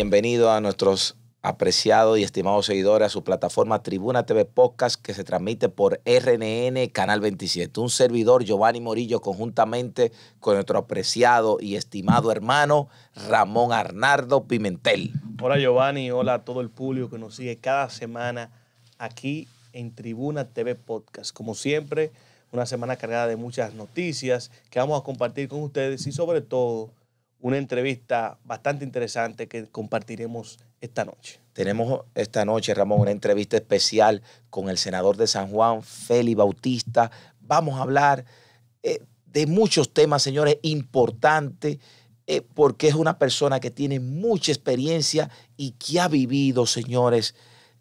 Bienvenido a nuestros apreciados y estimados seguidores a su plataforma Tribuna TV Podcast que se transmite por RNN Canal 27. Un servidor, Giovanni Morillo, conjuntamente con nuestro apreciado y estimado hermano Ramón Arnardo Pimentel. Hola Giovanni, hola a todo el público que nos sigue cada semana aquí en Tribuna TV Podcast. Como siempre, una semana cargada de muchas noticias que vamos a compartir con ustedes y sobre todo una entrevista bastante interesante que compartiremos esta noche. Tenemos esta noche, Ramón, una entrevista especial con el senador de San Juan, Félix Bautista. Vamos a hablar eh, de muchos temas, señores, importantes, eh, porque es una persona que tiene mucha experiencia y que ha vivido, señores,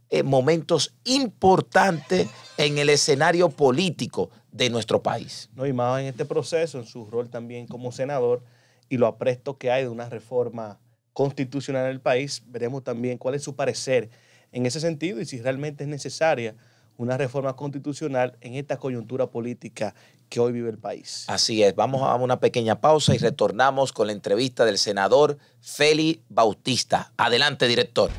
eh, momentos importantes en el escenario político de nuestro país. No, y más en este proceso, en su rol también como senador y lo apresto que hay de una reforma constitucional en el país, veremos también cuál es su parecer en ese sentido y si realmente es necesaria una reforma constitucional en esta coyuntura política que hoy vive el país. Así es, vamos a una pequeña pausa y retornamos con la entrevista del senador Feli Bautista. Adelante, director.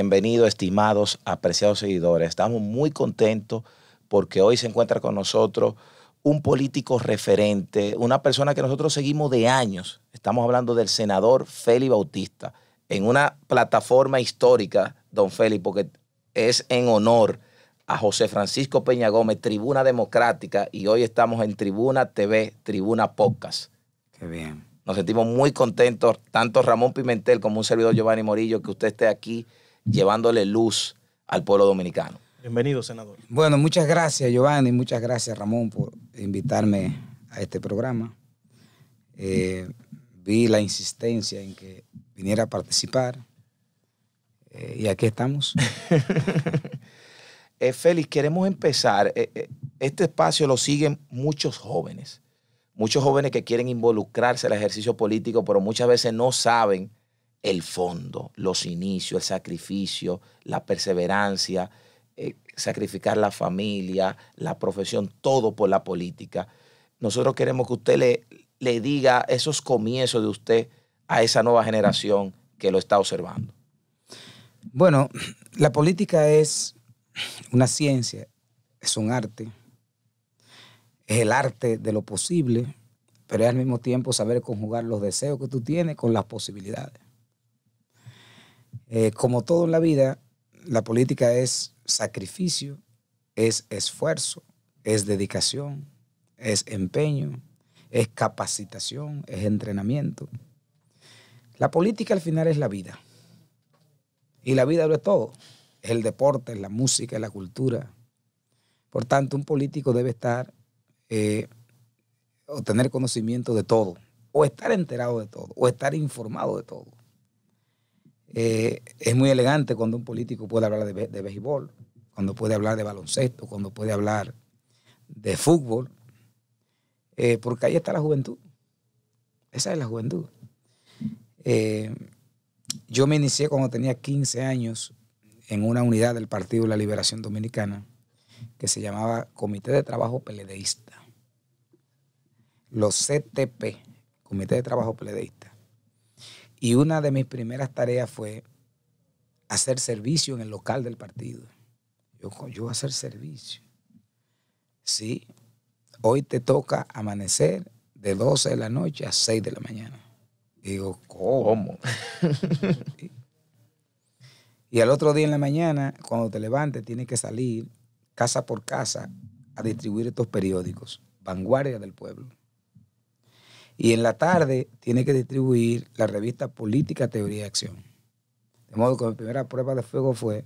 Bienvenido, estimados, apreciados seguidores. Estamos muy contentos porque hoy se encuentra con nosotros un político referente, una persona que nosotros seguimos de años. Estamos hablando del senador Félix Bautista, en una plataforma histórica, don Feli, porque es en honor a José Francisco Peña Gómez, Tribuna Democrática, y hoy estamos en Tribuna TV, Tribuna Podcast. Qué bien. Nos sentimos muy contentos, tanto Ramón Pimentel como un servidor Giovanni Morillo, que usted esté aquí llevándole luz al pueblo dominicano. Bienvenido, senador. Bueno, muchas gracias, Giovanni, muchas gracias, Ramón, por invitarme a este programa. Eh, vi la insistencia en que viniera a participar eh, y aquí estamos. Eh, Félix, queremos empezar. Este espacio lo siguen muchos jóvenes, muchos jóvenes que quieren involucrarse al ejercicio político, pero muchas veces no saben el fondo, los inicios, el sacrificio, la perseverancia, eh, sacrificar la familia, la profesión, todo por la política. Nosotros queremos que usted le, le diga esos comienzos de usted a esa nueva generación que lo está observando. Bueno, la política es una ciencia, es un arte, es el arte de lo posible, pero es al mismo tiempo saber conjugar los deseos que tú tienes con las posibilidades. Eh, como todo en la vida, la política es sacrificio, es esfuerzo, es dedicación, es empeño, es capacitación, es entrenamiento. La política al final es la vida. Y la vida lo es todo. Es el deporte, es la música, es la cultura. Por tanto, un político debe estar eh, o tener conocimiento de todo, o estar enterado de todo, o estar informado de todo. Eh, es muy elegante cuando un político puede hablar de, béisbol, cuando puede hablar de baloncesto, cuando puede hablar de fútbol, eh, porque ahí está la juventud. Esa es la juventud. Eh, yo me inicié cuando tenía 15 años en una unidad del Partido de la Liberación Dominicana que se llamaba Comité de Trabajo Peledeísta. Los CTP, Comité de Trabajo Peledeísta. Y una de mis primeras tareas fue hacer servicio en el local del partido. Yo, yo hacer servicio. Sí, hoy te toca amanecer de 12 de la noche a 6 de la mañana. Digo, ¿cómo? y al otro día en la mañana, cuando te levantes, tienes que salir casa por casa a distribuir estos periódicos, Vanguardia del Pueblo, y en la tarde tiene que distribuir la revista Política, Teoría y Acción. De modo que mi primera prueba de fuego fue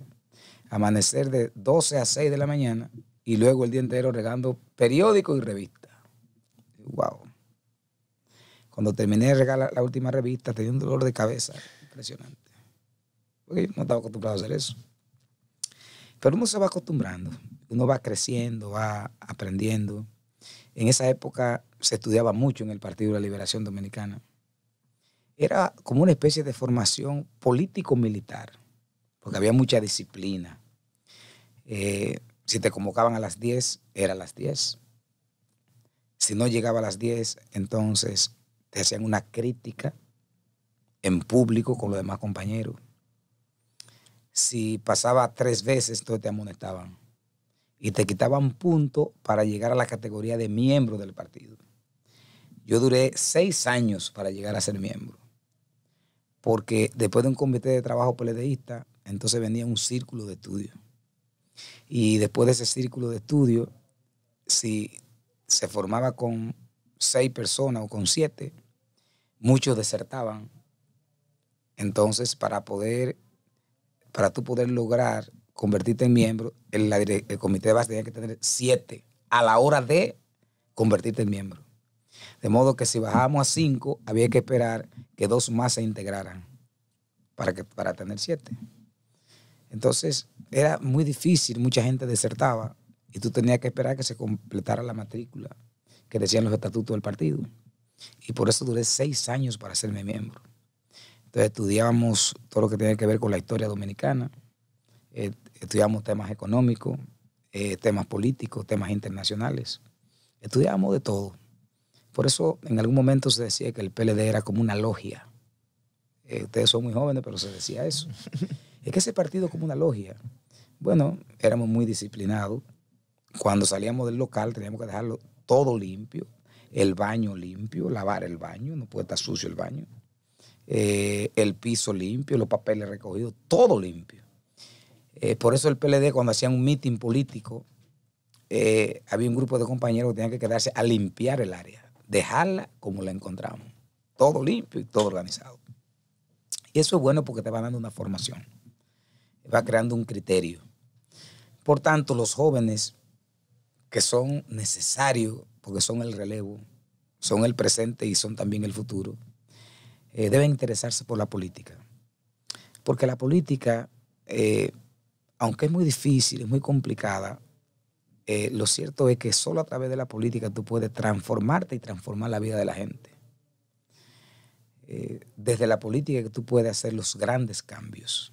amanecer de 12 a 6 de la mañana y luego el día entero regando periódico y revista. ¡Wow! Cuando terminé de regar la, última revista, tenía un dolor de cabeza impresionante. Porque yo no estaba acostumbrado a hacer eso. Pero uno se va acostumbrando, uno va creciendo, va aprendiendo. En esa época se estudiaba mucho en el Partido de la Liberación Dominicana, era como una especie de formación político-militar, porque había mucha disciplina. Eh, si te convocaban a las 10, era a las 10. Si no llegaba a las 10, entonces te hacían una crítica en público con los demás compañeros. Si pasaba tres veces, entonces te amonestaban. Y te quitaban punto para llegar a la categoría de miembro del partido. Yo duré seis años para llegar a ser miembro. Porque después de un comité de trabajo peledeísta, entonces venía un círculo de estudio. Y después de ese círculo de estudio, si se formaba con seis personas o con siete, muchos desertaban. Entonces, para poder, para tú poder lograr convertirte en miembro, el, el comité de base tenía que tener siete a la hora de convertirte en miembro. De modo que si bajábamos a cinco, había que esperar que dos más se integraran para, que, para tener siete. Entonces era muy difícil, mucha gente desertaba y tú tenías que esperar que se completara la matrícula que decían los estatutos del partido. Y por eso duré seis años para hacerme miembro. Entonces estudiamos todo lo que tiene que ver con la historia dominicana, eh, estudiamos temas económicos, eh, temas políticos, temas internacionales. Estudiamos de todo. Por eso en algún momento se decía que el PLD era como una logia. Eh, ustedes son muy jóvenes, pero se decía eso. es que ese partido como una logia. Bueno, éramos muy disciplinados. Cuando salíamos del local teníamos que dejarlo todo limpio, el baño limpio, lavar el baño, no puede estar sucio el baño, eh, el piso limpio, los papeles recogidos, todo limpio. Eh, por eso el PLD cuando hacían un mitin político, había un grupo de compañeros que tenían que quedarse a limpiar el área dejarla como la encontramos, todo limpio y todo organizado. Y eso es bueno porque te va dando una formación, va creando un criterio. Por tanto, los jóvenes que son necesarios, porque son el relevo, son el presente y son también el futuro, eh, deben interesarse por la política. Porque la política, eh, aunque es muy difícil, es muy complicada, eh, lo cierto es que solo a través de la política tú puedes transformarte y transformar la vida de la gente. Eh, desde la política que tú puedes hacer los grandes cambios.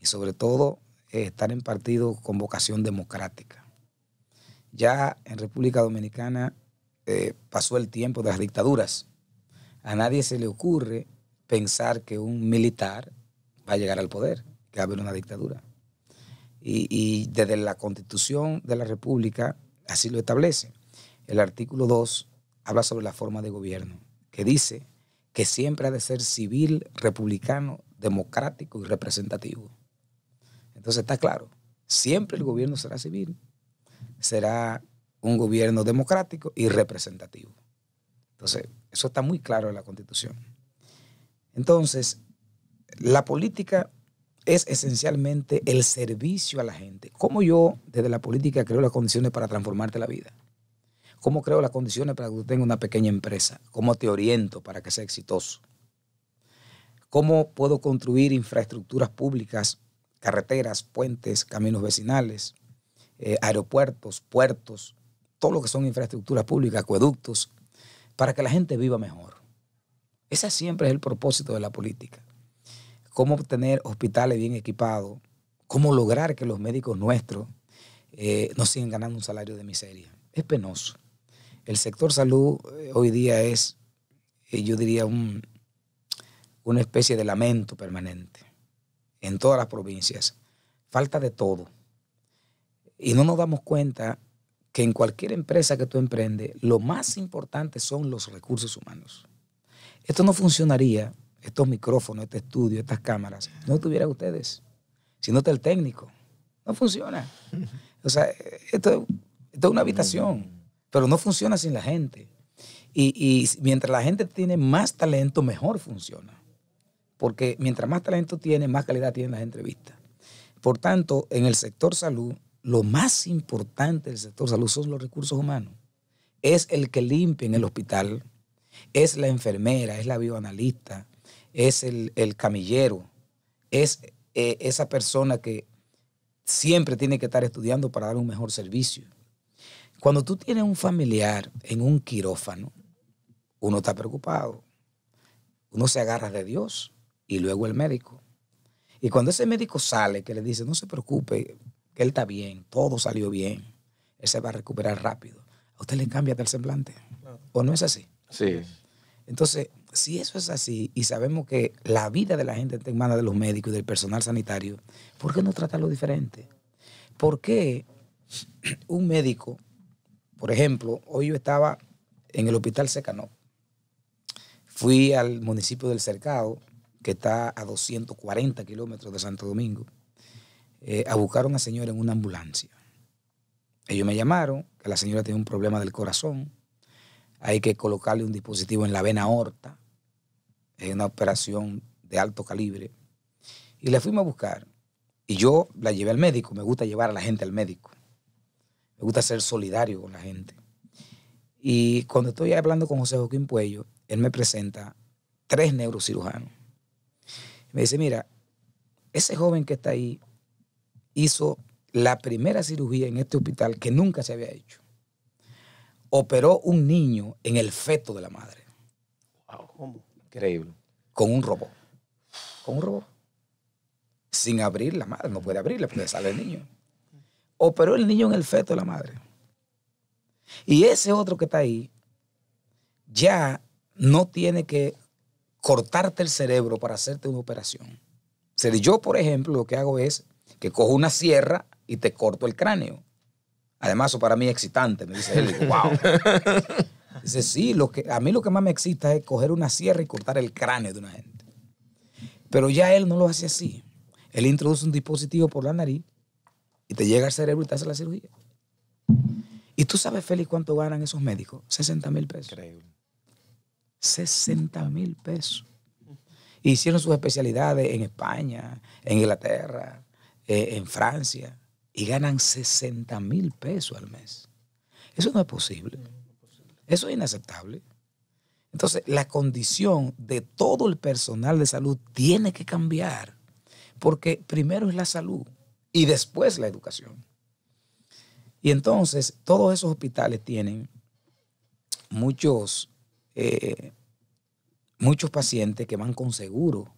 Y sobre todo eh, estar en partido con vocación democrática. Ya en República Dominicana pasó el tiempo de las dictaduras. A nadie se le ocurre pensar que un militar va a llegar al poder, que va a haber una dictadura y, desde la Constitución de la República así lo establece. El artículo 2 habla sobre la forma de gobierno, que dice que siempre ha de ser civil, republicano, democrático y representativo. Entonces está claro, siempre el gobierno será civil, será un gobierno democrático y representativo. Entonces, eso está muy claro en la Constitución. Entonces, la política es esencialmente el servicio a la gente. ¿Cómo yo desde la política creo las condiciones para transformarte la vida? ¿Cómo creo las condiciones para que tú tengas una pequeña empresa? ¿Cómo te oriento para que sea exitoso? ¿Cómo puedo construir infraestructuras públicas, carreteras, puentes, caminos vecinales, eh, aeropuertos, puertos, todo lo que son infraestructuras públicas, acueductos, para que la gente viva mejor? Ese siempre es el propósito de la política cómo tener hospitales bien equipados, cómo lograr que los médicos nuestros eh, no sigan ganando un salario de miseria. Es penoso. El sector salud eh, hoy día es, eh, yo diría, un, una especie de lamento permanente en todas las provincias. Falta de todo. Y no nos damos cuenta que en cualquier empresa que tú emprendes, lo más importante son los recursos humanos. Esto no funcionaría estos micrófonos, este estudio, estas cámaras, no tuvieran ustedes, si no está el técnico. No funciona. O sea, esto, esto es una habitación, pero no funciona sin la gente. Y, y, mientras la gente tiene más talento, mejor funciona. Porque mientras más talento tiene, más calidad tienen las entrevistas. Por tanto, en el sector salud, lo más importante del sector salud son los recursos humanos. Es el que limpia en el hospital, es la enfermera, es la bioanalista, es el, camillero, es e, esa persona que siempre tiene que estar estudiando para dar un mejor servicio. Cuando tú tienes un familiar en un quirófano, uno está preocupado. Uno se agarra de Dios y luego el médico. Y cuando ese médico sale, que le dice, no se preocupe, que él está bien, todo salió bien, él se va a recuperar rápido. A usted le cambia el semblante. ¿O no es así? Sí. Entonces, si eso es así y sabemos que la vida de la gente está en manos de los médicos y del personal sanitario, ¿por qué no tratarlo diferente? ¿Por qué un médico, por ejemplo, hoy yo estaba en el hospital Secano, fui al municipio del Cercado, que está a 240 kilómetros de Santo Domingo, eh, a buscar a una señora en una ambulancia. Ellos me llamaron, que la señora tenía un problema del corazón, hay que colocarle un dispositivo en la vena aorta. Es una operación de alto calibre. Y le fuimos a buscar. Y yo la llevé al médico. Me gusta llevar a la gente al médico. Me gusta ser solidario con la gente. Y cuando estoy hablando con José Joaquín Puello, él me presenta tres neurocirujanos. Me dice, mira, ese joven que está ahí hizo la primera cirugía en este hospital que nunca se había hecho operó un niño en el feto de la madre. Wow, ¿cómo? Increíble. Con un robot. Con un robot. Sin abrir la madre, no puede abrirla porque sale el niño. Operó el niño en el feto de la madre. Y ese otro que está ahí ya no tiene que cortarte el cerebro para hacerte una operación. O yo, por ejemplo, lo que hago es que cojo una sierra y te corto el cráneo. Además, eso para mí es excitante, me dice él. wow. Dice, sí, lo que, a mí lo que más me excita es coger una sierra y cortar el cráneo de una gente. Pero ya él no lo hace así. Él introduce un dispositivo por la nariz y te llega al cerebro y te hace la cirugía. ¿Y tú sabes, Félix, cuánto ganan esos médicos? 60 mil pesos. 60 mil pesos. Hicieron sus especialidades en España, en Inglaterra, eh, en Francia y ganan 60 mil pesos al mes. Eso no es posible. Eso es inaceptable. Entonces, la condición de todo el personal de salud tiene que cambiar, porque primero es la salud y después la educación. Y entonces, todos esos hospitales tienen muchos, eh, muchos pacientes que van con seguro,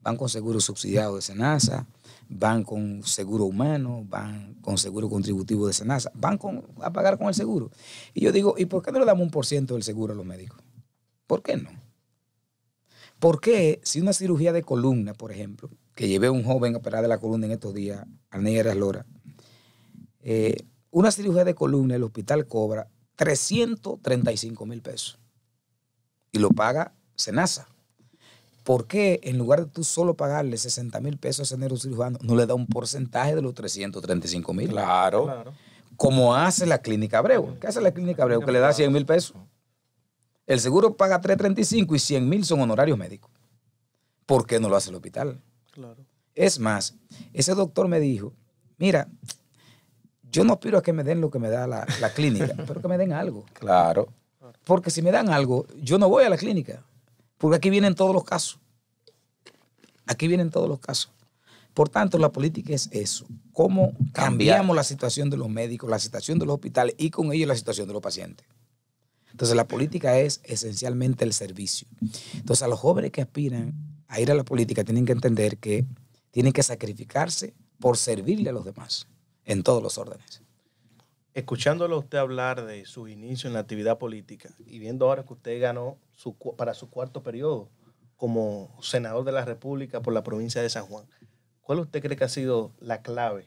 van con seguro subsidiado de SENASA, van con seguro humano, van con seguro contributivo de Senasa, van a pagar con el seguro. Y yo digo, ¿y por qué no le damos un por ciento del seguro a los médicos? ¿Por qué no? Porque si una cirugía de columna, por ejemplo, que llevé a un joven a operar de la columna en estos días, a Negra Lora, eh, una cirugía de columna, el hospital cobra 335 mil pesos y lo paga Senasa. ¿Por qué en lugar de tú solo pagarle 60 mil pesos a ese neurocirujano, no le da un porcentaje de los 335 mil? Claro. Como hace la clínica Abreu. ¿Qué hace la clínica Abreu? Que le da 100 mil pesos. El seguro paga 335 y 100 mil son honorarios médicos. ¿Por qué no lo hace el hospital? Claro. Es más, ese doctor me dijo, mira, yo no aspiro a que me den lo que me da la, la clínica, pero que me den algo. Claro. Porque si me dan algo, yo no voy a la clínica. Porque aquí vienen todos los casos. Aquí vienen todos los casos. Por tanto, la política es eso. ¿Cómo cambiamos la situación de los médicos, la situación de los hospitales y con ello la situación de los pacientes? Entonces, la política es esencialmente el servicio. Entonces, a los jóvenes que aspiran a ir a la política tienen que entender que tienen que sacrificarse por servirle a los demás en todos los órdenes. Escuchándolo usted hablar de su inicio en la actividad política y viendo ahora que usted ganó para su cuarto periodo como senador de la República por la provincia de San Juan, ¿cuál usted cree que ha sido la clave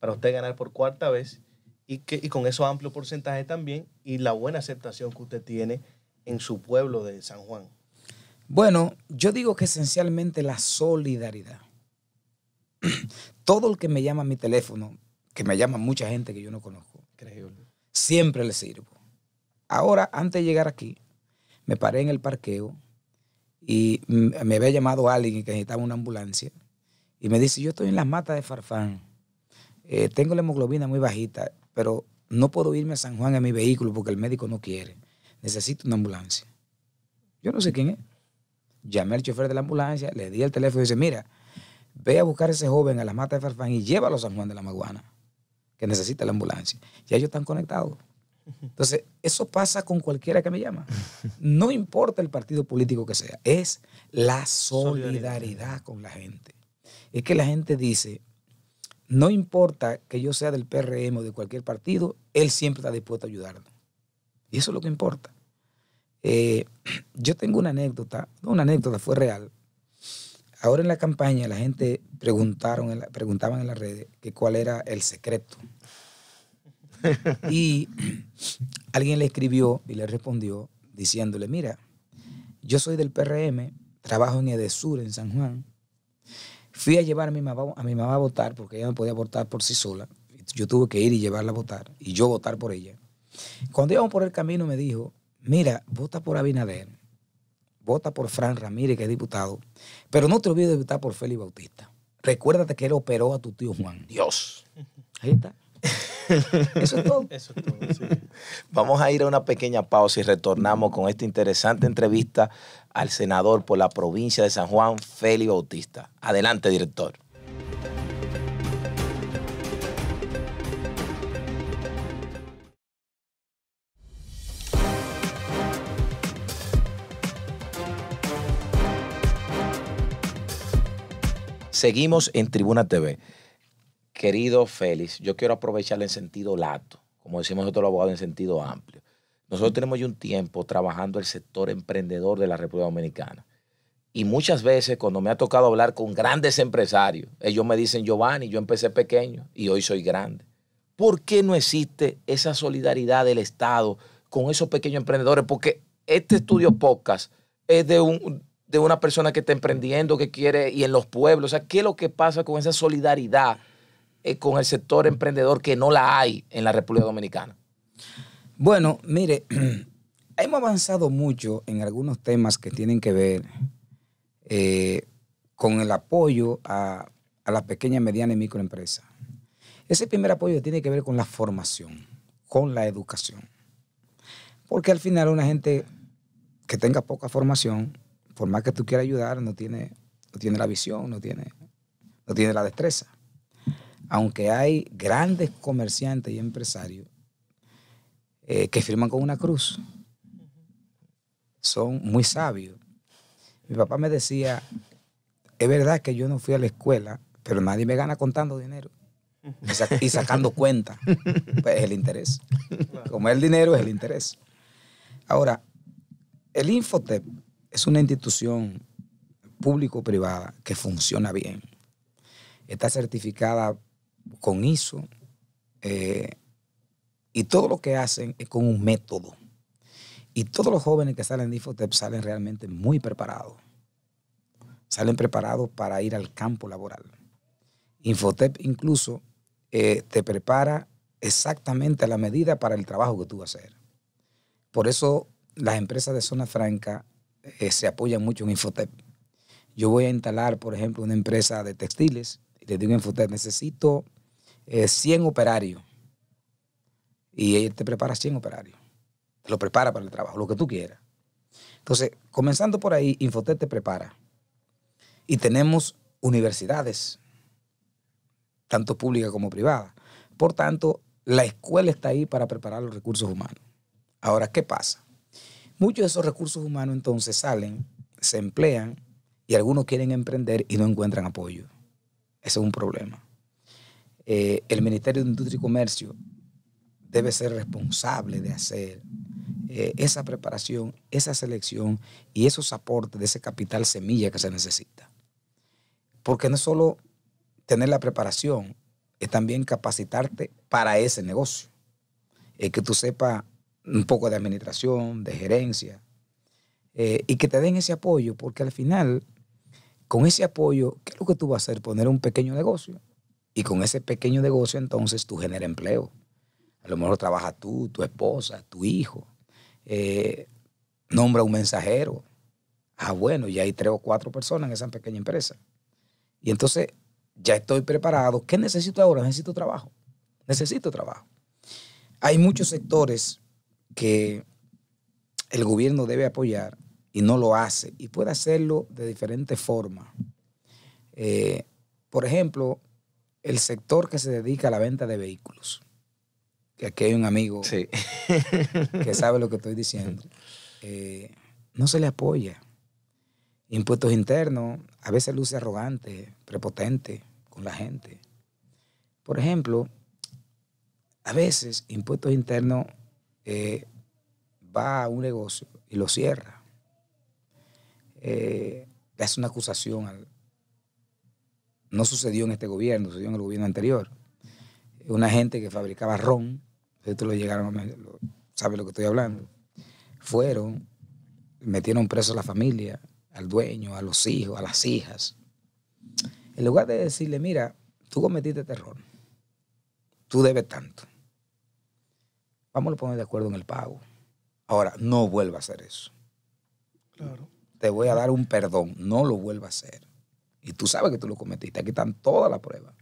para usted ganar por cuarta vez y, que, y con esos amplios porcentaje también y la buena aceptación que usted tiene en su pueblo de San Juan? Bueno, yo digo que esencialmente la solidaridad. Todo el que me llama a mi teléfono, que me llama mucha gente que yo no conozco, Siempre le sirvo. Ahora, antes de llegar aquí, me paré en el parqueo y me había llamado alguien que necesitaba una ambulancia. Y me dice, yo estoy en las matas de Farfán. Eh, tengo la hemoglobina muy bajita, pero no puedo irme a San Juan en mi vehículo porque el médico no quiere. Necesito una ambulancia. Yo no sé quién es. Llamé al chofer de la ambulancia, le di el teléfono y dice, mira, ve a buscar a ese joven a las matas de Farfán y llévalo a San Juan de la Maguana que necesita la ambulancia. Ya ellos están conectados. Entonces, eso pasa con cualquiera que me llama. No importa el partido político que sea, es la solidaridad, con la gente. Es que la gente dice, no importa que yo sea del PRM o de cualquier partido, él siempre está dispuesto a ayudarme. Y eso es lo que importa. Eh, yo tengo una anécdota, una anécdota, fue real ahora en la campaña la gente preguntaron en preguntaban en las redes que cuál era el secreto. y alguien le escribió y le respondió diciéndole, mira, yo soy del PRM, trabajo en Edesur, en San Juan. Fui a llevar a mi mamá a, mi mamá a votar porque ella no podía votar por sí sola. Yo tuve que ir y llevarla a votar y yo votar por ella. Cuando íbamos por el camino me dijo, mira, vota por Abinader vota por Fran Ramírez, que es diputado, pero no te olvides de votar por Félix Bautista. Recuérdate que él operó a tu tío Juan. Dios. Ahí está. Eso es todo. Eso es todo Vamos a ir a una pequeña pausa y retornamos con esta interesante entrevista al senador por la provincia de San Juan, Félix Bautista. Adelante, director. Seguimos en Tribuna TV. Querido Félix, yo quiero aprovechar en sentido lato, como decimos nosotros los abogados en sentido amplio. Nosotros tenemos ya un tiempo trabajando el sector emprendedor de la República Dominicana. Y muchas veces cuando me ha tocado hablar con grandes empresarios, ellos me dicen, Giovanni, yo empecé pequeño y hoy soy grande. ¿Por qué no existe esa solidaridad del Estado con esos pequeños emprendedores? Porque este estudio podcast es de un, de una persona que está emprendiendo, que quiere, y en los pueblos. O sea, ¿qué es lo que pasa con esa solidaridad eh, con el sector emprendedor que no la hay en la República Dominicana? Bueno, mire, hemos avanzado mucho en algunos temas que tienen que ver eh, con el apoyo a, las pequeñas, medianas y microempresas. Ese primer apoyo tiene que ver con la formación, con la educación. Porque al final una gente que tenga poca formación por más que tú quieras ayudar, no tiene, no tiene la visión, no tiene, no tiene la destreza. Aunque hay grandes comerciantes y empresarios eh, que firman con una cruz, son muy sabios. Mi papá me decía, es verdad que yo no fui a la escuela, pero nadie me gana contando dinero y, sacando cuenta. Pues es el interés. Como es el dinero, es el interés. Ahora, el Infotep es una institución público-privada que funciona bien. Está certificada con ISO eh, y todo lo que hacen es con un método. Y todos los jóvenes que salen de Infotep salen realmente muy preparados. Salen preparados para ir al campo laboral. Infotep incluso eh, te prepara exactamente a la medida para el trabajo que tú vas a hacer. Por eso las empresas de zona franca eh, se apoya mucho en Infotep. Yo voy a instalar, por ejemplo, una empresa de textiles y le digo a Infotep, necesito 100 eh, operarios. Y ella te prepara 100 operarios. Te lo prepara para el trabajo, lo que tú quieras. Entonces, comenzando por ahí, Infotep te prepara. Y tenemos universidades, tanto públicas como privadas. Por tanto, la escuela está ahí para preparar los recursos humanos. Ahora, ¿qué pasa? Muchos de esos recursos humanos entonces salen, se emplean y algunos quieren emprender y no encuentran apoyo. Ese es un problema. Eh, el Ministerio de Industria y Comercio debe ser responsable de hacer eh, esa preparación, esa selección y esos aportes de ese capital semilla que se necesita. Porque no solo tener la preparación, es también capacitarte para ese negocio. Eh, que tú sepas un poco de administración, de gerencia, eh, y que te den ese apoyo, porque al final, con ese apoyo, ¿qué es lo que tú vas a hacer? Poner un pequeño negocio. Y con ese pequeño negocio, entonces tú generas empleo. A lo mejor trabajas tú, tu esposa, tu hijo. Eh, nombra un mensajero. Ah, bueno, ya hay tres o cuatro personas en esa pequeña empresa. Y entonces, ya estoy preparado. ¿Qué necesito ahora? Necesito trabajo. Necesito trabajo. Hay muchos sectores que el gobierno debe apoyar y no lo hace, y puede hacerlo de diferentes formas. Eh, por ejemplo, el sector que se dedica a la venta de vehículos, que aquí hay un amigo que sabe lo que estoy diciendo, eh, no se le apoya. Impuestos internos, a veces luce arrogante, prepotente con la gente. Por ejemplo, a veces impuestos internos eh, va a un negocio y lo cierra, eh, una acusación al... No sucedió en este gobierno, sucedió en el gobierno anterior. Una gente que fabricaba ron, ustedes lo llegaron a... ¿Sabe lo que estoy hablando? Fueron, metieron preso a la familia, al dueño, a los hijos, a las hijas. En lugar de decirle, mira, tú cometiste terror, este tú debes tanto vamos a poner de acuerdo en el pago. Ahora, no vuelva a hacer eso. Claro. Te voy a dar un perdón, no lo vuelva a hacer. Y tú sabes que tú lo cometiste, aquí están todas las pruebas.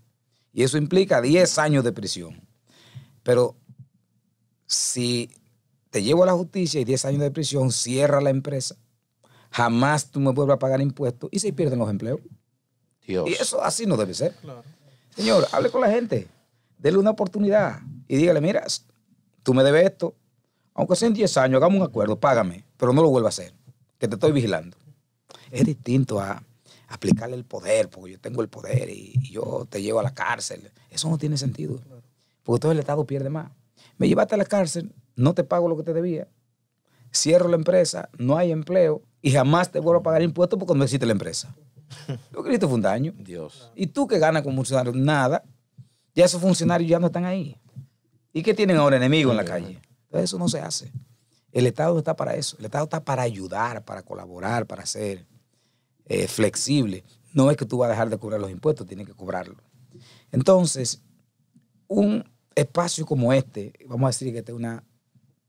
Y eso implica 10 años de prisión. Pero si te llevo a la justicia y 10 años de prisión, cierra la empresa. Jamás tú me vuelvas a pagar impuestos y se pierden los empleos. Y eso así no debe ser. Señor, hable con la gente, déle una oportunidad y dígale, mira, tú me debes esto, aunque sea en 10 años, hagamos un acuerdo, págame, pero no lo vuelva a hacer, que te estoy vigilando. Es distinto a aplicarle el poder, porque yo tengo el poder y, yo te llevo a la cárcel. Eso no tiene sentido, porque todo el Estado pierde más. Me llevaste a la cárcel, no te pago lo que te debía, cierro la empresa, no hay empleo y jamás te vuelvo a pagar impuestos porque no existe la empresa. Lo que fue un daño. Dios. Y tú que ganas como funcionario, nada. Ya esos funcionarios ya no están ahí. ¿Y qué tienen ahora enemigos en la calle? eso no se hace. El Estado está para eso. El Estado está para ayudar, para colaborar, para ser eh, flexible. No es que tú vas a dejar de cobrar los impuestos, tienes que cobrarlo. Entonces, un espacio como este, vamos a decir que este es una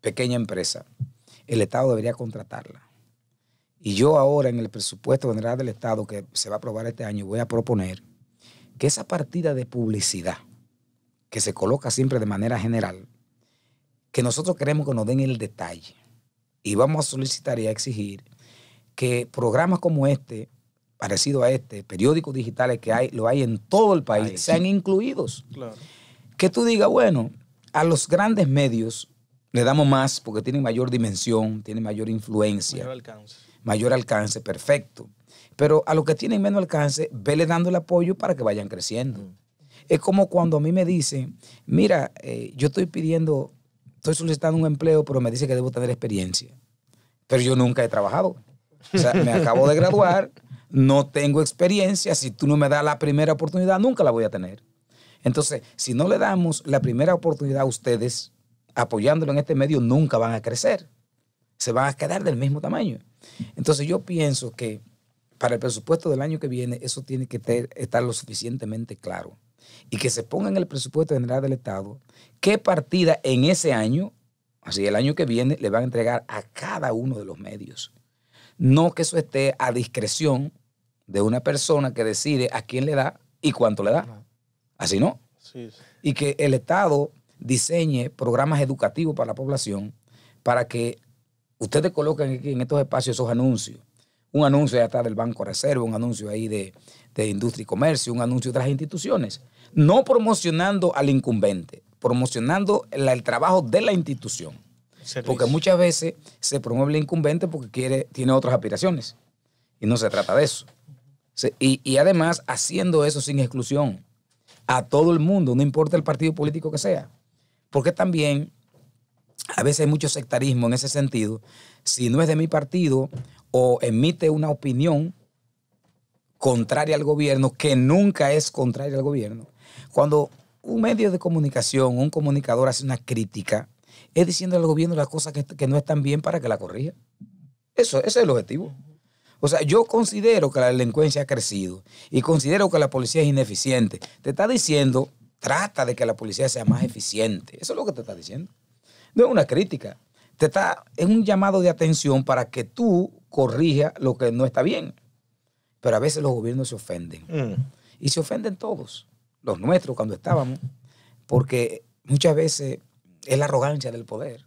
pequeña empresa, el Estado debería contratarla. Y yo ahora en el presupuesto general del Estado que se va a aprobar este año voy a proponer que esa partida de publicidad, que se coloca siempre de manera general, que nosotros queremos que nos den el detalle. Y vamos a solicitar y a exigir que programas como este, parecido a este, periódicos digitales que hay, lo hay en todo el país, sean incluidos. Que tú digas, bueno, a los grandes medios le damos más porque tienen mayor dimensión, tienen mayor influencia. Mayor alcance. Mayor alcance, perfecto. Pero a los que tienen menos alcance, vele dando el apoyo para que vayan creciendo. Mm. Es como cuando a mí me dicen, mira, eh, yo estoy pidiendo, estoy solicitando un empleo, pero me dice que debo tener experiencia. Pero yo nunca he trabajado. O sea, me acabo de graduar, no tengo experiencia, si tú no me das la primera oportunidad, nunca la voy a tener. Entonces, si no le damos la primera oportunidad a ustedes, apoyándolo en este medio, nunca van a crecer. Se van a quedar del mismo tamaño. Entonces, yo pienso que para el presupuesto del año que viene, eso tiene que estar lo suficientemente claro y que se ponga en el presupuesto general del Estado qué partida en ese año, así el año que viene, le van a entregar a cada uno de los medios. No que eso esté a discreción de una persona que decide a quién le da y cuánto le da. Así no. Y que el Estado diseñe programas educativos para la población para que ustedes coloquen aquí en estos espacios esos anuncios un anuncio de está del Banco Reserva, un anuncio ahí de, Industria y Comercio, un anuncio de otras instituciones, no promocionando al incumbente, promocionando el, trabajo de la institución. Porque muchas veces se promueve el incumbente porque quiere, tiene otras aspiraciones. Y no se trata de eso. y, y, además, haciendo eso sin exclusión a todo el mundo, no importa el partido político que sea. Porque también a veces hay mucho sectarismo en ese sentido. Si no es de mi partido o emite una opinión contraria al gobierno, que nunca es contraria al gobierno, cuando un medio de comunicación, un comunicador hace una crítica, es diciendo al gobierno las cosas que, que no están bien para que la corrija. Eso, ese es el objetivo. O sea, yo considero que la delincuencia ha crecido y considero que la policía es ineficiente. Te está diciendo, trata de que la policía sea más eficiente. Eso es lo que te está diciendo. No es una crítica. Te está, es un llamado de atención para que tú corrijas lo que no está bien. Pero a veces los gobiernos se ofenden. Mm. Y se ofenden todos, los nuestros cuando estábamos, porque muchas veces es la arrogancia del poder.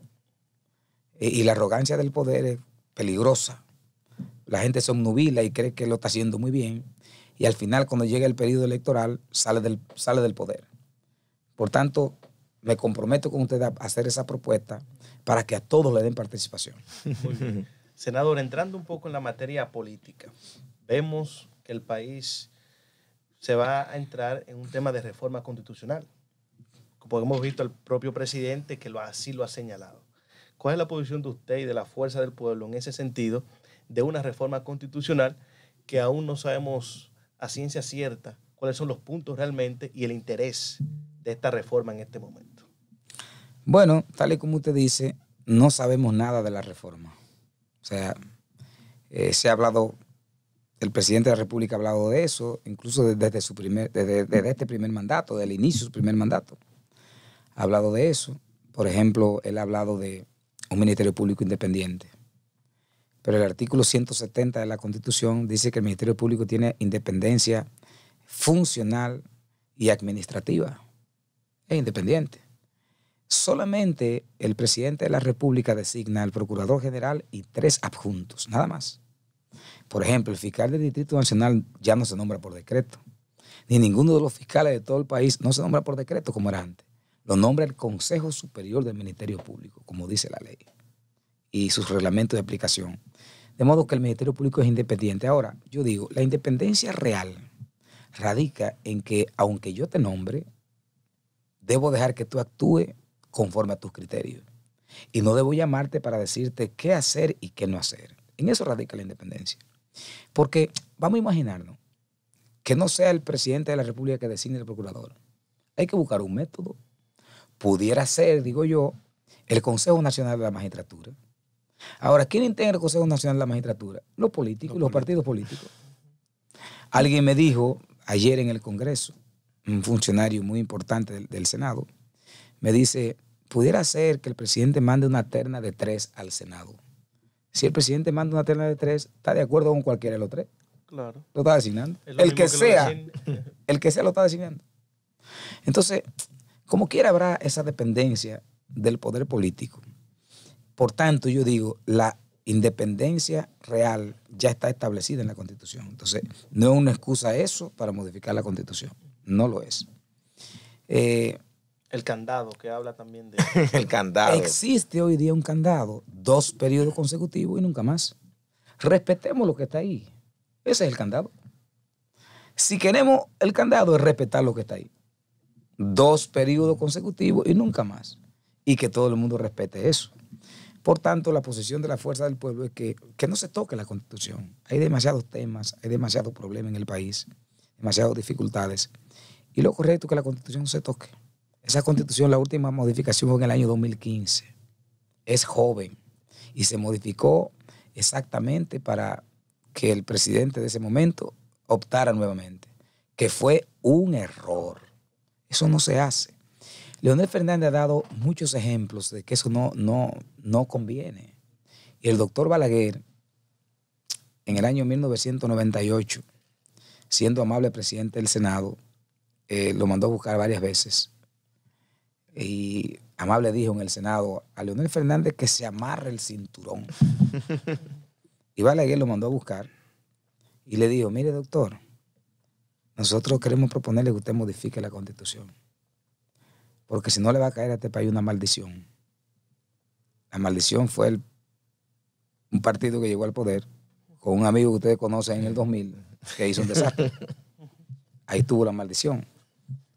E, y, la arrogancia del poder es peligrosa. La gente se obnubila y cree que lo está haciendo muy bien. Y al final, cuando llega el periodo electoral, sale del, sale del poder. Por tanto, me comprometo con usted a hacer esa propuesta para que a todos le den participación. Senador, entrando un poco en la materia política, vemos que el país se va a entrar en un tema de reforma constitucional. Como hemos visto al propio presidente que lo, así lo ha señalado. ¿Cuál es la posición de usted y de la fuerza del pueblo en ese sentido de una reforma constitucional que aún no sabemos a ciencia cierta cuáles son los puntos realmente y el interés de esta reforma en este momento? Bueno, tal y como usted dice, no sabemos nada de la reforma. O sea, eh, se ha hablado, el presidente de la República ha hablado de eso, incluso desde, su primer, desde, desde este primer mandato, del inicio de su primer mandato. Ha hablado de eso. Por ejemplo, él ha hablado de un Ministerio Público independiente. Pero el artículo 170 de la Constitución dice que el Ministerio Público tiene independencia funcional y administrativa. Es independiente solamente el presidente de la República designa al procurador general y tres adjuntos, nada más. Por ejemplo, el fiscal del Distrito Nacional ya no se nombra por decreto, ni ninguno de los fiscales de todo el país no se nombra por decreto como era antes. Lo nombra el Consejo Superior del Ministerio Público, como dice la ley, y sus reglamentos de aplicación. De modo que el Ministerio Público es independiente. Ahora, yo digo, la independencia real radica en que aunque yo te nombre, debo dejar que tú actúes conforme a tus criterios. Y no debo llamarte para decirte qué hacer y qué no hacer. En eso radica la independencia. Porque vamos a imaginarnos que no sea el presidente de la República que designe el procurador. Hay que buscar un método. Pudiera ser, digo yo, el Consejo Nacional de la Magistratura. Ahora, ¿quién integra el Consejo Nacional de la Magistratura? Los políticos y los, partidos políticos. Alguien me dijo ayer en el Congreso, un funcionario muy importante del Senado, me dice, pudiera ser que el presidente mande una terna de tres al Senado. Si el presidente manda una terna de tres, está de acuerdo con cualquiera de los tres. Claro. Lo está designando. el que, sea, el que sea lo está designando. Entonces, como quiera habrá esa dependencia del poder político. Por tanto, yo digo, la independencia real ya está establecida en la Constitución. Entonces, no es una excusa eso para modificar la Constitución. No lo es. Eh, el candado, que habla también de... el candado. Existe hoy día un candado, dos periodos consecutivos y nunca más. Respetemos lo que está ahí. Ese es el candado. Si queremos el candado es respetar lo que está ahí. Dos periodos consecutivos y nunca más. Y que todo el mundo respete eso. Por tanto, la posición de la fuerza del pueblo es que, no se toque la constitución. Hay demasiados temas, hay demasiados problemas en el país, demasiadas dificultades. Y lo correcto es que la constitución se toque. Esa constitución, la última modificación fue en el año 2015. Es joven y se modificó exactamente para que el presidente de ese momento optara nuevamente, que fue un error. Eso no se hace. Leonel Fernández ha dado muchos ejemplos de que eso no, no, no conviene. Y el doctor Balaguer, en el año 1998, siendo amable presidente del Senado, eh, lo mandó a buscar varias veces y Amable dijo en el Senado a Leonel Fernández que se amarre el cinturón. y Balaguer lo mandó a buscar y le dijo, mire doctor, nosotros queremos proponerle que usted modifique la constitución. Porque si no le va a caer a este país una maldición. La maldición fue el, un partido que llegó al poder con un amigo que ustedes conocen en el 2000 que hizo un desastre. Ahí tuvo la maldición.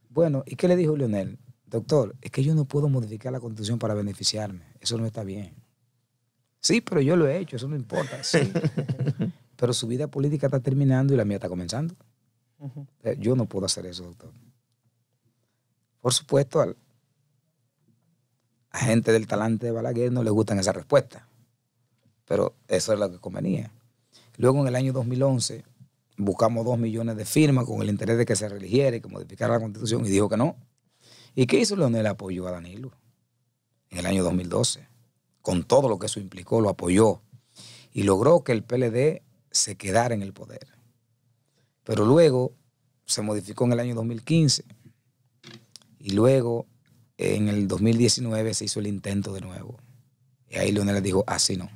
Bueno, ¿y qué le dijo Leonel? doctor, es que yo no puedo modificar la constitución para beneficiarme, eso no está bien. Sí, pero yo lo he hecho, eso no importa, sí. pero su vida política está terminando y la mía está comenzando. Eh, yo no puedo hacer eso, doctor. Por supuesto, a gente del talante de Balaguer no le gustan esas respuestas, pero eso es lo que convenía. Luego, en el año 2011, buscamos dos millones de firmas con el interés de que se religiere, y que modificara la constitución y dijo que no. ¿Y qué hizo Leonel? Apoyó a Danilo en el año 2012. Con todo lo que eso implicó, lo apoyó y logró que el PLD se quedara en el poder. Pero luego se modificó en el año 2015 y luego en el 2019 se hizo el intento de nuevo. Y ahí Leonel le dijo, así no.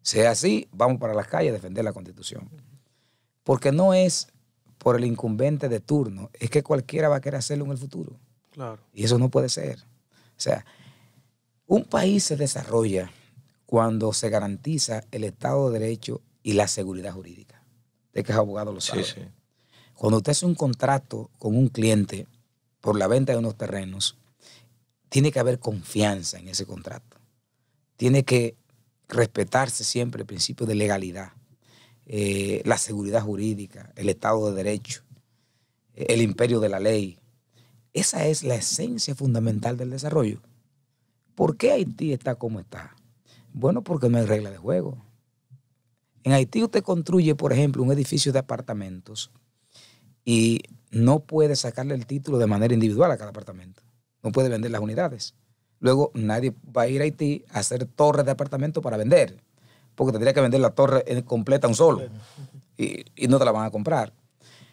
Sea así, vamos para las calles a defender la constitución. Porque no es por el incumbente de turno, es que cualquiera va a querer hacerlo en el futuro. Claro. Y eso no puede ser. O sea, un país se desarrolla cuando se garantiza el Estado de Derecho y la seguridad jurídica. Usted que es abogado lo sabe. Cuando usted hace un contrato con un cliente por la venta de unos terrenos, tiene que haber confianza en ese contrato. Tiene que respetarse siempre el principio de legalidad, eh, la seguridad jurídica, el Estado de Derecho, el imperio de la ley, esa es la esencia fundamental del desarrollo. ¿Por qué Haití está como está? Bueno, porque no hay regla de juego. En Haití usted construye, por ejemplo, un edificio de apartamentos y no puede sacarle el título de manera individual a cada apartamento. No puede vender las unidades. Luego nadie va a ir a Haití a hacer torres de apartamentos para vender, porque tendría que vender la torre eh, completa un solo y no te la van a comprar.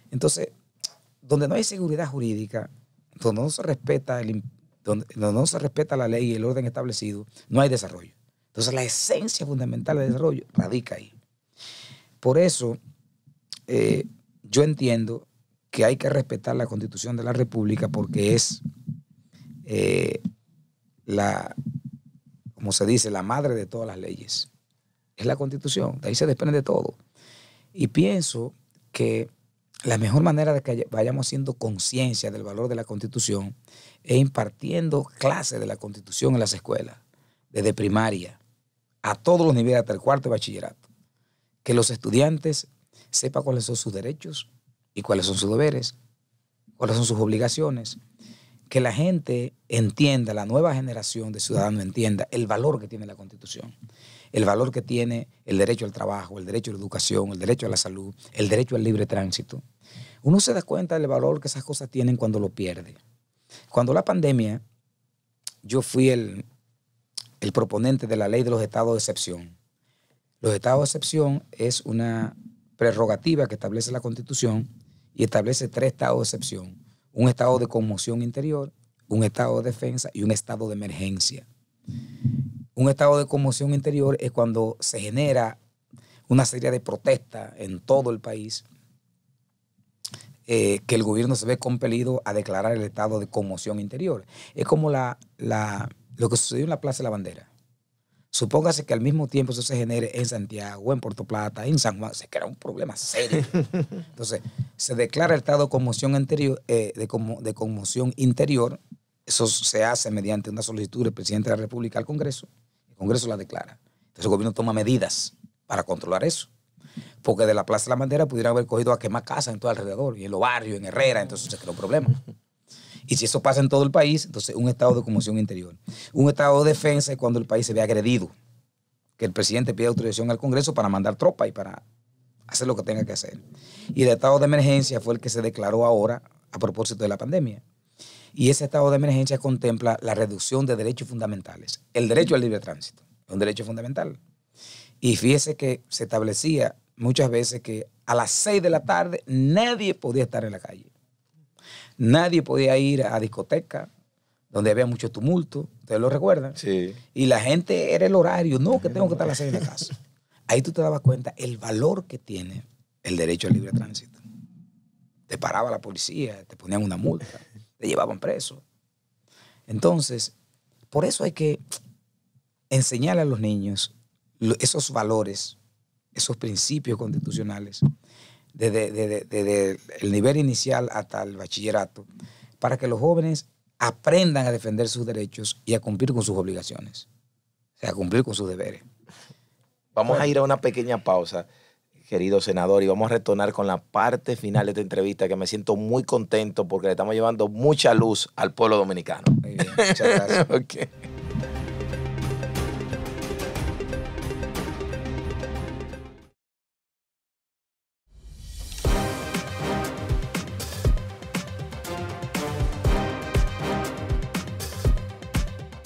Entonces, donde no hay seguridad jurídica, donde no se respeta no se respeta la ley y el orden establecido, no hay desarrollo. Entonces la esencia fundamental del desarrollo radica ahí. Por eso eh, yo entiendo que hay que respetar la constitución de la República porque es eh, la, como se dice, la madre de todas las leyes. Es la constitución, de ahí se desprende todo. Y pienso que la mejor manera de que vayamos siendo conciencia del valor de la Constitución es impartiendo clases de la Constitución en las escuelas, desde primaria a todos los niveles hasta el cuarto de bachillerato. Que los estudiantes sepan cuáles son sus derechos y cuáles son sus deberes, cuáles son sus obligaciones. Que la gente entienda, la nueva generación de ciudadanos entienda el valor que tiene la Constitución el valor que tiene el derecho al trabajo, el derecho a la educación, el derecho a la salud, el derecho al libre tránsito, uno se da cuenta del valor que esas cosas tienen cuando lo pierde. Cuando la pandemia, yo fui el, proponente de la ley de los estados de excepción. Los estados de excepción es una prerrogativa que establece la Constitución y establece tres estados de excepción. Un estado de conmoción interior, un estado de defensa y un estado de emergencia. Un estado de conmoción interior es cuando se genera una serie de protestas en todo el país, eh, que el gobierno se ve compelido a declarar el estado de conmoción interior. Es como la, la, lo que sucedió en la Plaza de la Bandera. Supóngase que al mismo tiempo eso se genere en Santiago, en Puerto Plata, en San Juan, se crea un problema serio. Entonces, se declara el estado de conmoción, eh, de, de conmoción interior. Eso se hace mediante una solicitud del presidente de la República al Congreso Congreso la declara. Entonces el gobierno toma medidas para controlar eso. Porque de la Plaza de la Bandera pudieran haber cogido a quemar casas en todo alrededor, y en los barrios, en Herrera, entonces se creó un problema. Y si eso pasa en todo el país, entonces un estado de conmoción interior. Un estado de defensa es cuando el país se ve agredido. Que el presidente pide autorización al Congreso para mandar tropas y para hacer lo que tenga que hacer. Y el estado de emergencia fue el que se declaró ahora a propósito de la pandemia. Y ese estado de emergencia contempla la reducción de derechos fundamentales. El derecho al libre tránsito es un derecho fundamental. Y fíjese que se establecía muchas veces que a las 6 de la tarde nadie podía estar en la calle. Nadie podía ir a discoteca, donde había mucho tumulto. ¿Ustedes lo recuerdan? Sí. Y la gente era el horario. No, que tengo que estar a las 6 en la casa. Ahí tú te dabas cuenta el valor que tiene el derecho al libre tránsito. Te paraba la policía, te ponían una multa le llevaban preso. Entonces, por eso hay que enseñar a los niños esos valores, esos principios constitucionales, desde, el nivel inicial hasta el bachillerato, para que los jóvenes aprendan a defender sus derechos y a cumplir con sus obligaciones, o sea, a cumplir con sus deberes. Vamos a ir a una pequeña pausa querido senador, y vamos a retornar con la parte final de esta entrevista, que me siento muy contento porque le estamos llevando mucha luz al pueblo dominicano. muchas gracias.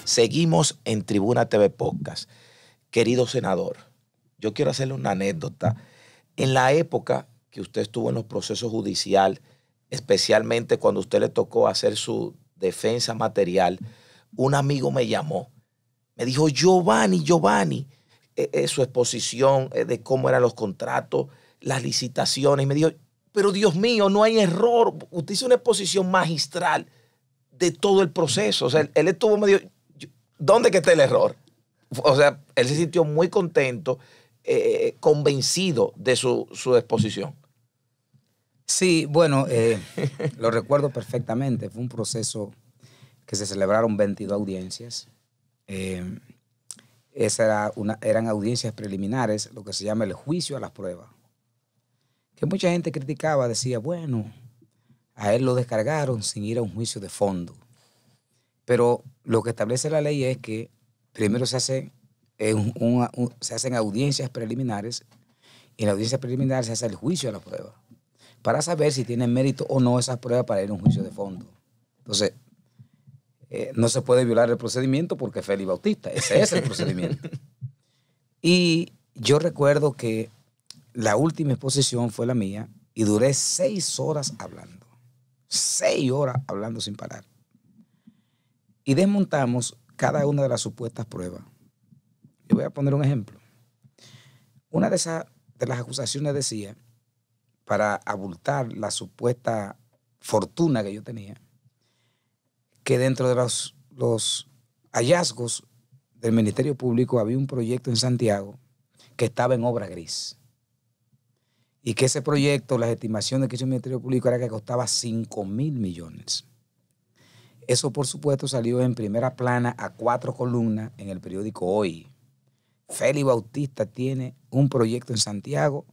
Seguimos en Tribuna TV Podcast. Querido senador, yo quiero hacerle una anécdota en la época que usted estuvo en los procesos judiciales, especialmente cuando usted le tocó hacer su defensa material, un amigo me llamó. Me dijo, Giovanni, Giovanni, e, e, su exposición eh, de cómo eran los contratos, las licitaciones. Y me dijo, pero Dios mío, no hay error. Usted hizo una exposición magistral de todo el proceso. O sea, él, él estuvo medio, ¿dónde que está el error? O sea, él se sintió muy contento eh, convencido de su, exposición. Sí, bueno, eh, lo recuerdo perfectamente. Fue un proceso que se celebraron 22 audiencias. Eh, esa era una, eran audiencias preliminares, lo que se llama el juicio a las pruebas. Que mucha gente criticaba, decía, bueno, a él lo descargaron sin ir a un juicio de fondo. Pero lo que establece la ley es que primero se hace se hacen audiencias preliminares y en la audiencia preliminar se hace el juicio de la prueba para saber si tienen mérito o no esas pruebas para ir a un juicio de fondo. Entonces, eh, no se puede violar el procedimiento porque Félix Bautista, ese es el procedimiento. Y yo recuerdo que la última exposición fue la mía y duré seis horas hablando. Seis horas hablando sin parar. Y desmontamos cada una de las supuestas pruebas. Yo voy a poner un ejemplo. Una de, esas, de las acusaciones decía, para abultar la supuesta fortuna que yo tenía, que dentro de los, los hallazgos del Ministerio Público había un proyecto en Santiago que estaba en obra gris. Y que ese proyecto, las estimaciones que hizo el Ministerio Público era que costaba 5 mil millones. Eso, por supuesto, salió en primera plana a cuatro columnas en el periódico Hoy. Félix Bautista tiene un proyecto en Santiago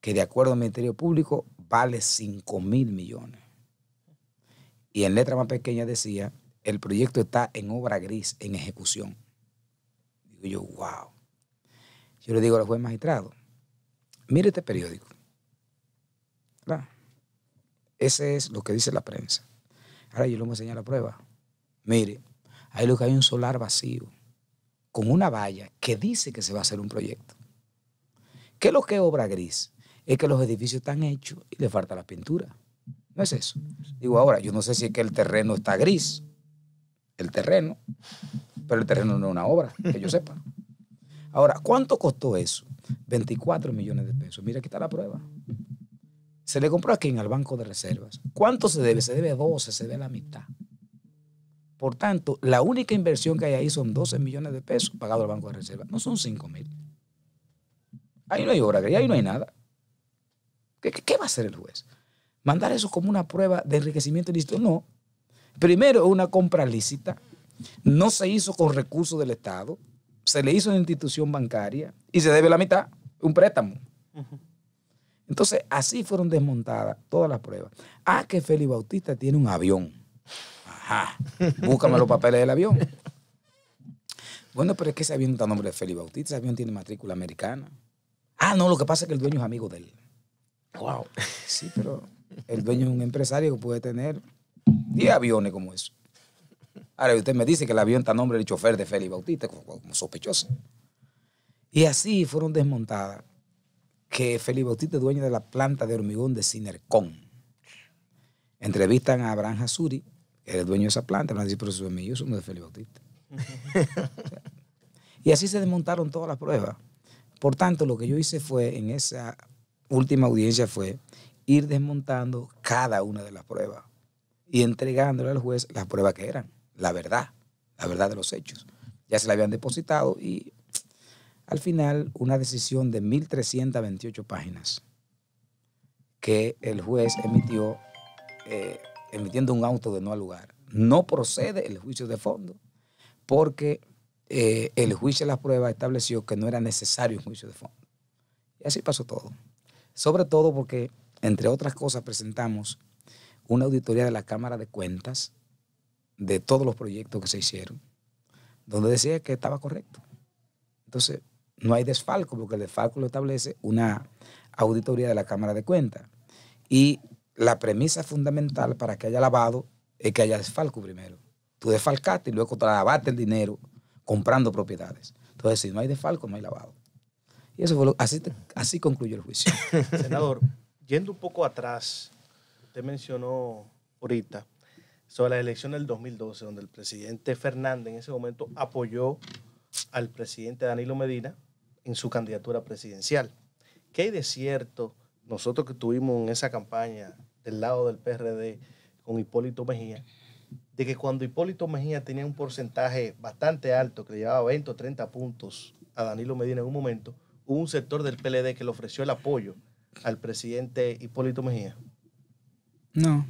que de acuerdo al Ministerio Público vale 5 mil millones. Y en letra más pequeña decía, el proyecto está en obra gris, en ejecución. Digo yo, wow. Yo le digo al juez magistrado, mire este periódico. Ese es lo que dice la prensa. Ahora yo le voy a enseñar la prueba. Mire, ahí lo que hay un solar vacío con una valla que dice que se va a hacer un proyecto. ¿Qué es lo que obra gris? Es que los edificios están hechos y le falta la pintura. No es eso. Digo, ahora, yo no sé si es que el terreno está gris, el terreno, pero el terreno no es una obra, que yo sepa. Ahora, ¿cuánto costó eso? 24 millones de pesos. Mira, aquí está la prueba. Se le compró aquí en el Banco de Reservas. ¿Cuánto se debe? Se debe 12, se debe la mitad. Por tanto, la única inversión que hay ahí son 12 millones de pesos pagados al Banco de Reserva. No son 5 mil. Ahí no hay obra, ahí no hay nada. ¿Qué, va a hacer el juez? ¿Mandar eso como una prueba de enriquecimiento ilícito? No. Primero, una compra lícita. No se hizo con recursos del Estado. Se le hizo una institución bancaria y se debe la mitad, un préstamo. Entonces, así fueron desmontadas todas las pruebas. Ah, que Félix Bautista tiene un avión. Búscame los papeles del avión. Bueno, pero es que ese avión está a nombre de Félix Bautista. Ese avión tiene matrícula americana. Ah, no, lo que pasa es que el dueño es amigo de él. Wow. Sí, pero el dueño es un empresario que puede tener 10 aviones como eso. Ahora, usted me dice que el avión está a nombre del chofer de Félix Bautista, como sospechoso. Y así fueron desmontadas que Félix Bautista dueño de la planta de hormigón de Sinercon. Entrevistan a Abraham Hasuri, Eres dueño de esa planta. Van a decir, pero eso es mío, yo soy de Felipe Bautista. y así se desmontaron todas las pruebas. Por tanto, lo que yo hice fue, en esa última audiencia fue ir desmontando cada una de las pruebas y entregándole al juez las pruebas que eran, la verdad, la verdad de los hechos. Ya se la habían depositado y al final una decisión de 1.328 páginas que el juez emitió eh, emitiendo un auto de no al lugar. No procede el juicio de fondo, porque eh, el juicio de las pruebas estableció que no era necesario el juicio de fondo. Y así pasó todo. Sobre todo porque, entre otras cosas, presentamos una auditoría de la Cámara de Cuentas de todos los proyectos que se hicieron, donde decía que estaba correcto. Entonces, no hay desfalco, porque el desfalco lo establece una auditoría de la Cámara de Cuentas. Y la premisa fundamental para que haya lavado es que haya desfalco primero. Tú desfalcaste y luego te lavaste el dinero comprando propiedades. Entonces, si no hay desfalco, no hay lavado. Y eso así, así concluyó el juicio. Senador, yendo un poco atrás, usted mencionó ahorita sobre la elección del 2012, donde el presidente Fernández en ese momento apoyó al presidente Danilo Medina en su candidatura presidencial. ¿Qué hay de cierto nosotros que tuvimos en esa campaña del lado del PRD con Hipólito Mejía, de que cuando Hipólito Mejía tenía un porcentaje bastante alto, que le llevaba 20 o 30 puntos a Danilo Medina en un momento, hubo un sector del PLD que le ofreció el apoyo al presidente Hipólito Mejía. No,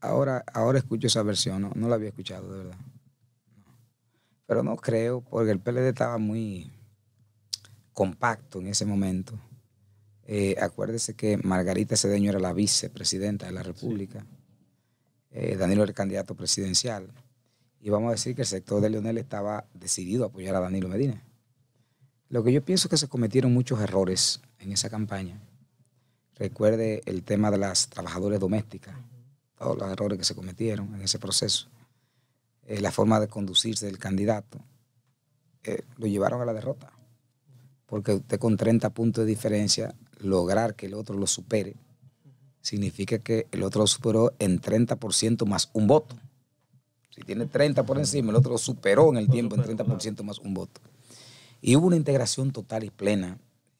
ahora, ahora escucho esa versión, no, no la había escuchado, de verdad. Pero no creo, porque el PLD estaba muy compacto en ese momento. Eh, acuérdese que Margarita Cedeño era la vicepresidenta de la República. Eh, Danilo era el candidato presidencial. Y vamos a decir que el sector de Leonel estaba decidido a apoyar a Danilo Medina. Lo que yo pienso es que se cometieron muchos errores en esa campaña. Recuerde el tema de las trabajadoras domésticas, todos los errores que se cometieron en ese proceso, eh, la forma de conducirse del candidato, lo llevaron a la derrota. Porque usted con 30 puntos de diferencia lograr que el otro lo supere, significa que el otro lo superó en 30% más un voto. Si tiene 30 por encima, el otro lo superó en el tiempo en 30% más un voto. Y hubo una integración total y plena,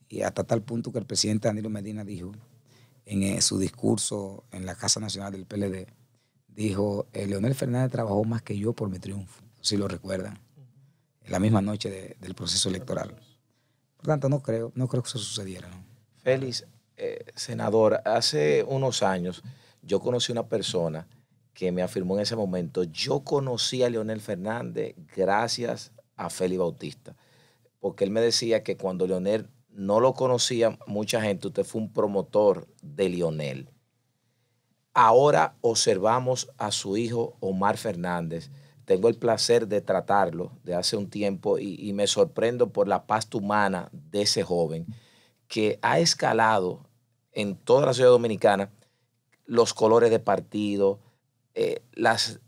y hasta tal punto que el presidente Danilo Medina dijo en eh, su discurso en la Casa Nacional del PLD, dijo, eh, Leonel Fernández trabajó más que yo por mi triunfo, si lo recuerdan, en la misma noche del proceso electoral. Por tanto, no creo, no creo que eso sucediera. ¿no? Félix, eh, senador, hace unos años yo conocí una persona que me afirmó en ese momento, yo conocí a Leonel Fernández gracias a Félix Bautista, porque él me decía que cuando Leonel no lo conocía mucha gente, usted fue un promotor de Leonel. Ahora observamos a su hijo Omar Fernández. Tengo el placer de tratarlo de hace un tiempo y, me sorprendo por la pasta humana de ese joven que ha escalado en toda la ciudad dominicana los colores de partido, eh, las,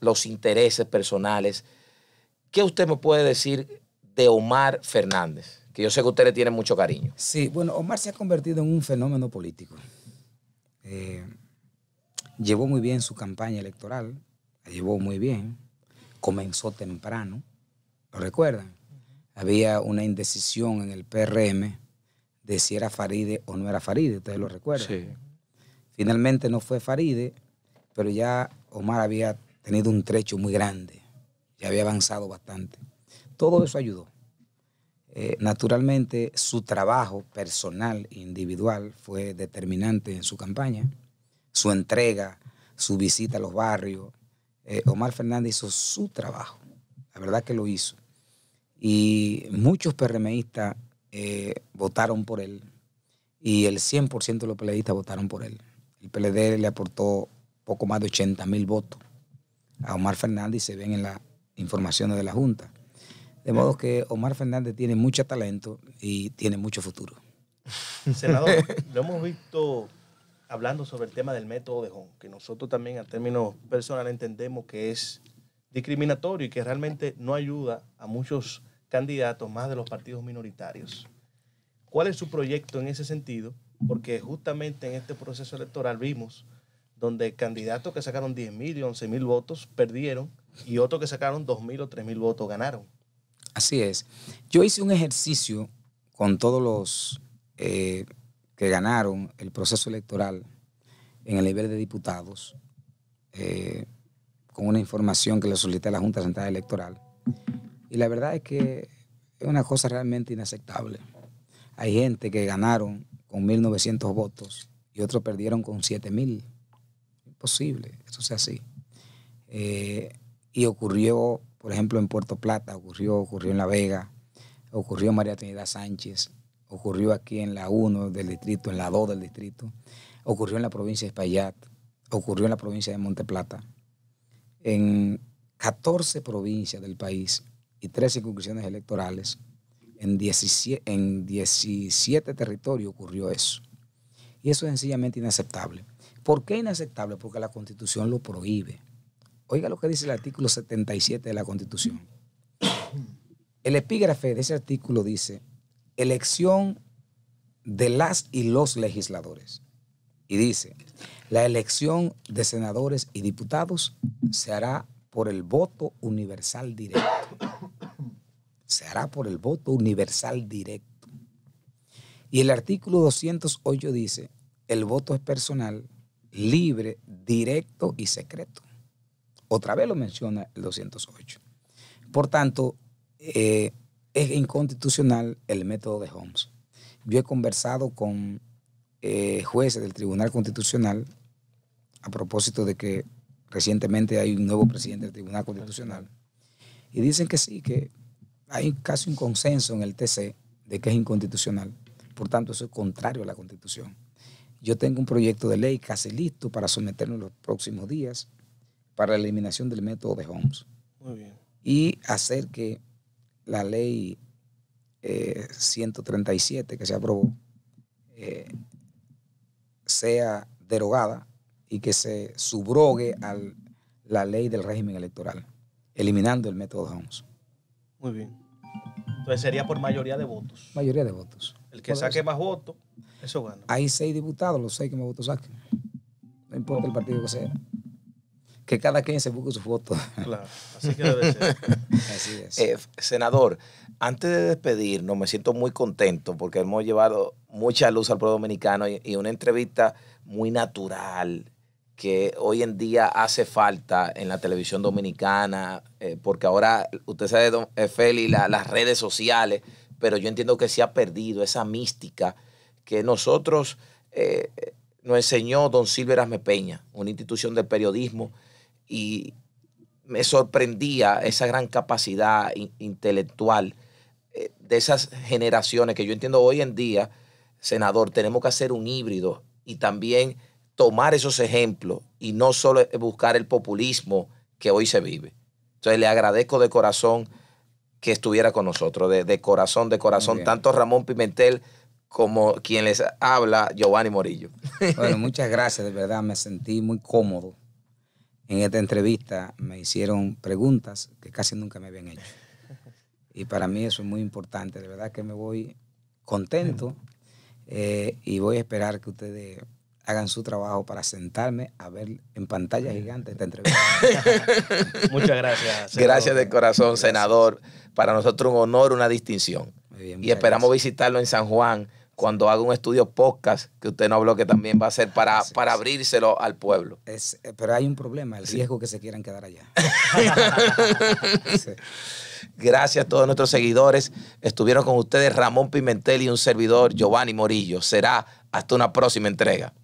los intereses personales. ¿Qué usted me puede decir de Omar Fernández? Que yo sé que usted le tiene mucho cariño. Sí, bueno, Omar se ha convertido en un fenómeno político. Eh, llevó muy bien su campaña electoral, la llevó muy bien, comenzó temprano, ¿lo recuerdan? Había una indecisión en el PRM de si era Faride o no era Faride, ustedes lo recuerdan. Finalmente no fue Faride, pero ya Omar había tenido un trecho muy grande, ya había avanzado bastante. Todo eso ayudó. Eh, naturalmente, su trabajo personal individual fue determinante en su campaña, su entrega, su visita a los barrios. Eh, Omar Fernández hizo su trabajo, la verdad que lo hizo. Y muchos PRMistas eh, votaron por él y el 100% de los PLDistas votaron por él. El PLD le aportó poco más de 80 mil votos a Omar Fernández y se ven en las informaciones de la Junta. De modo que Omar Fernández tiene mucho talento y tiene mucho futuro. Senador, lo hemos visto hablando sobre el tema del método de Jón, que nosotros también a términos personales entendemos que es discriminatorio y que realmente no ayuda a muchos candidatos más de los partidos minoritarios. ¿Cuál es su proyecto en ese sentido? Porque justamente en este proceso electoral vimos donde candidatos que sacaron 10 mil y 11 mil votos perdieron y otros que sacaron 2 mil o 3 mil votos ganaron. Así es. Yo hice un ejercicio con todos los eh, que ganaron el proceso electoral en el nivel de diputados, eh, con una información que le solicité a la Junta Central Electoral. Y la verdad es que es una cosa realmente inaceptable. Hay gente que ganaron con 1.900 votos y otros perdieron con 7.000. Imposible, eso sea así. Eh, y ocurrió, por ejemplo, en Puerto Plata, ocurrió, ocurrió en La Vega, ocurrió en María Trinidad Sánchez, ocurrió aquí en la 1 del distrito, en la 2 del distrito, ocurrió en la provincia de Espaillat, ocurrió en la provincia de plata En 14 provincias del país y tres circunscripciones electorales, en 17, en 17 territorios ocurrió eso. Y eso es sencillamente inaceptable. ¿Por qué inaceptable? Porque la Constitución lo prohíbe. Oiga lo que dice el artículo 77 de la Constitución. El epígrafe de ese artículo dice, elección de las y los legisladores. Y dice, la elección de senadores y diputados se hará por el voto universal directo. Se hará por el voto universal directo. Y el artículo 208 dice, el voto es personal, libre, directo y secreto. Otra vez lo menciona el 208. Por tanto, eh, es inconstitucional el método de Holmes. Yo he conversado con eh, jueces del Tribunal Constitucional a propósito de que recientemente hay un nuevo presidente del Tribunal Constitucional. Y dicen que sí, que hay casi un consenso en el TC de que es inconstitucional. Por tanto, eso es contrario a la Constitución. Yo tengo un proyecto de ley casi listo para someterlo en los próximos días para la eliminación del método de Holmes. Y hacer que la ley 137 eh, que se aprobó eh, sea derogada y que se subrogue a la ley del régimen electoral, eliminando el método Jones. Muy bien. Entonces sería por mayoría de votos. Mayoría de votos. El que saque más votos, eso gana. Hay seis diputados, los seis que más votos saquen. No importa el partido que sea. Que cada quien se busque su votos. Claro, así que debe ser. así es. Eh, senador, antes de despedirnos, me siento muy contento porque hemos llevado mucha luz al pueblo dominicano y una entrevista muy natural, que hoy en día hace falta en la televisión dominicana, eh, porque ahora, usted sabe, don eh, Feli, las redes sociales, pero yo entiendo que se ha perdido esa mística que nosotros eh, nos enseñó don Silver Asme Peña, una institución de periodismo, y me sorprendía esa gran capacidad intelectual de esas generaciones que yo entiendo hoy en día, senador, tenemos que hacer un híbrido y también tomar esos ejemplos y no solo buscar el populismo que hoy se vive. Entonces le agradezco de corazón que estuviera con nosotros, de, corazón, de corazón, tanto Ramón Pimentel como quien les habla, Giovanni Morillo. Bueno, muchas gracias, de verdad, me sentí muy cómodo. En esta entrevista me hicieron preguntas que casi nunca me habían hecho. Y para mí eso es muy importante, de verdad que me voy contento eh, y voy a esperar que ustedes hagan su trabajo para sentarme a ver en pantalla gigante esta entrevista. Muchas gracias. Gracias de corazón, senador. Para nosotros un honor, una distinción. y esperamos visitarlo en San Juan cuando haga un estudio podcast, que usted no habló que también va a ser para, para abrírselo al pueblo. Es, eh, pero hay un problema, el riesgo que se quieran quedar allá. Gracias a todos nuestros seguidores. Estuvieron con ustedes Ramón Pimentel y un servidor, Giovanni Morillo. Será hasta una próxima entrega.